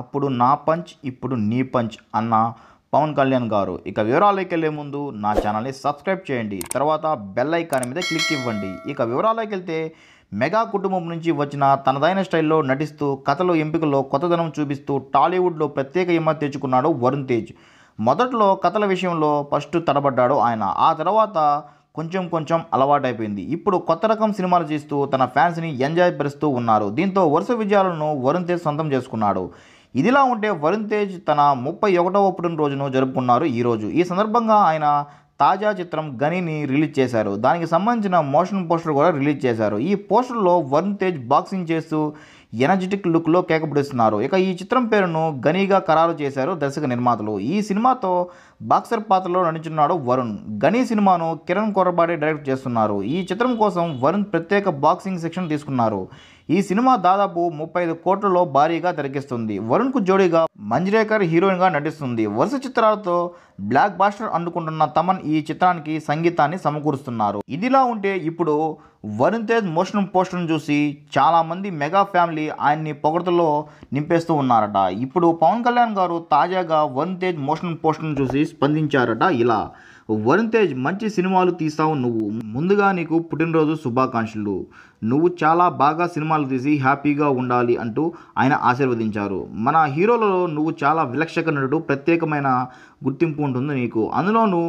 అప్పుడు నా పంచ్ ఇప్పుడు నీ పంచ్ అన్న పవన్ కళ్యాణ్ గారు ఇక వివరాలకి వెళ్ళే ముందు నా ఛానల్ని సబ్స్క్రైబ్ చేయండి తర్వాత బెల్ ఐకాన్ మీద క్లిక్ ఇవ్వండి ఇక వివరాలకి వెళ్తే మెగా కుటుంబం నుంచి వచ్చిన తనదైన స్టైల్లో నటిస్తూ కథలు ఎంపికలో కొత్తదనం చూపిస్తూ టాలీవుడ్లో ప్రత్యేక ఇమ్మ తెచ్చుకున్నాడు వరుణ్ తేజ్ మొదట్లో కథల విషయంలో ఫస్ట్ తడబడ్డాడు ఆయన ఆ తర్వాత కొంచెం కొంచెం అలవాటైపోయింది ఇప్పుడు కొత్త రకం సినిమాలు చేస్తూ తన ఫ్యాన్స్ని ఎంజాయ్ పరుస్తూ ఉన్నారు దీంతో వరుస విజయాలను వరుణ్ తేజ్ సొంతం చేసుకున్నాడు ఇదిలా ఉంటే వరుణ్ తేజ్ తన ముప్పై ఒకటవ పుట్టినరోజును జరుపుకున్నారు ఈరోజు ఈ సందర్భంగా ఆయన తాజా చిత్రం గనిని రిలీజ్ చేశారు దానికి సంబంధించిన మోషన్ పోస్టర్ కూడా రిలీజ్ చేశారు ఈ పోస్టర్లో వరుణ్ తేజ్ బాక్సింగ్ చేస్తూ ఎనర్జెటిక్ లుక్లో కేకపడిస్తున్నారు ఇక ఈ చిత్రం పేరును గనిగా ఖరారు చేశారు దర్శక నిర్మాతలు ఈ సినిమాతో బాక్సర్ పాత్రలో నటించున్నాడు వరుణ్ గనీ సినిమాను కిరణ్ కొరబాడే డైరెక్ట్ చేస్తున్నారు ఈ చిత్రం కోసం వరుణ్ ప్రత్యేక బాక్సింగ్ సెక్షన్ తీసుకున్నారు ఈ సినిమా దాదాపు ముప్పై ఐదు కోట్లలో భారీగా తెరకిస్తుంది కు జోడీగా మంజ్రేకర్ హీరోయిన్గా నటిస్తుంది వరుస చిత్రాలతో బ్లాక్ బాస్టర్ అందుకుంటున్న తమన్ ఈ చిత్రానికి సంగీతాన్ని సమకూరుస్తున్నారు ఇదిలా ఉంటే ఇప్పుడు వరుణ్ తేజ్ మోషన్ పోస్టర్ను చూసి చాలామంది మెగా ఫ్యామిలీ ఆయన్ని పొగడతలో నింపేస్తూ ఉన్నారట ఇప్పుడు పవన్ కళ్యాణ్ గారు తాజాగా వరుణ్ తేజ్ మోషన్ పోస్టర్ను చూసి స్పందించారట ఇలా వరుణ్ తేజ్ మంచి సినిమాలు తీస్తావు నువ్వు ముందుగా నీకు పుట్టినరోజు శుభాకాంక్షలు నువ్వు చాలా బాగా సినిమాలు తీసి హ్యాపీగా ఉండాలి అంటూ ఆయన ఆశీర్వదించారు మన హీరోలలో నువ్వు చాలా విలక్షక నటుడు ప్రత్యేకమైన గుర్తింపు ఉంటుంది నీకు అందులోనూ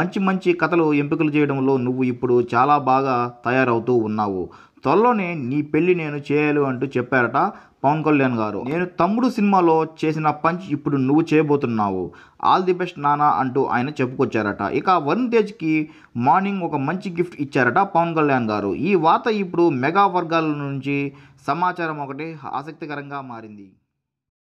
మంచి మంచి కథలు ఎంపికలు చేయడంలో నువ్వు ఇప్పుడు చాలా బాగా తయారవుతూ ఉన్నావు త్వరలోనే నీ పెళ్లి నేను చేయాలి అంటూ చెప్పారట పవన్ కళ్యాణ్ గారు నేను తమ్ముడు సినిమాలో చేసిన పంచ్ ఇప్పుడు నువ్వు చేయబోతున్నావు ఆల్ ది బెస్ట్ నానా అంటూ ఆయన చెప్పుకొచ్చారట ఇక వరుణ్ తేజ్కి మార్నింగ్ ఒక మంచి గిఫ్ట్ ఇచ్చారట పవన్ కళ్యాణ్ గారు ఈ వార్త ఇప్పుడు మెగా వర్గాల నుంచి సమాచారం ఒకటి ఆసక్తికరంగా మారింది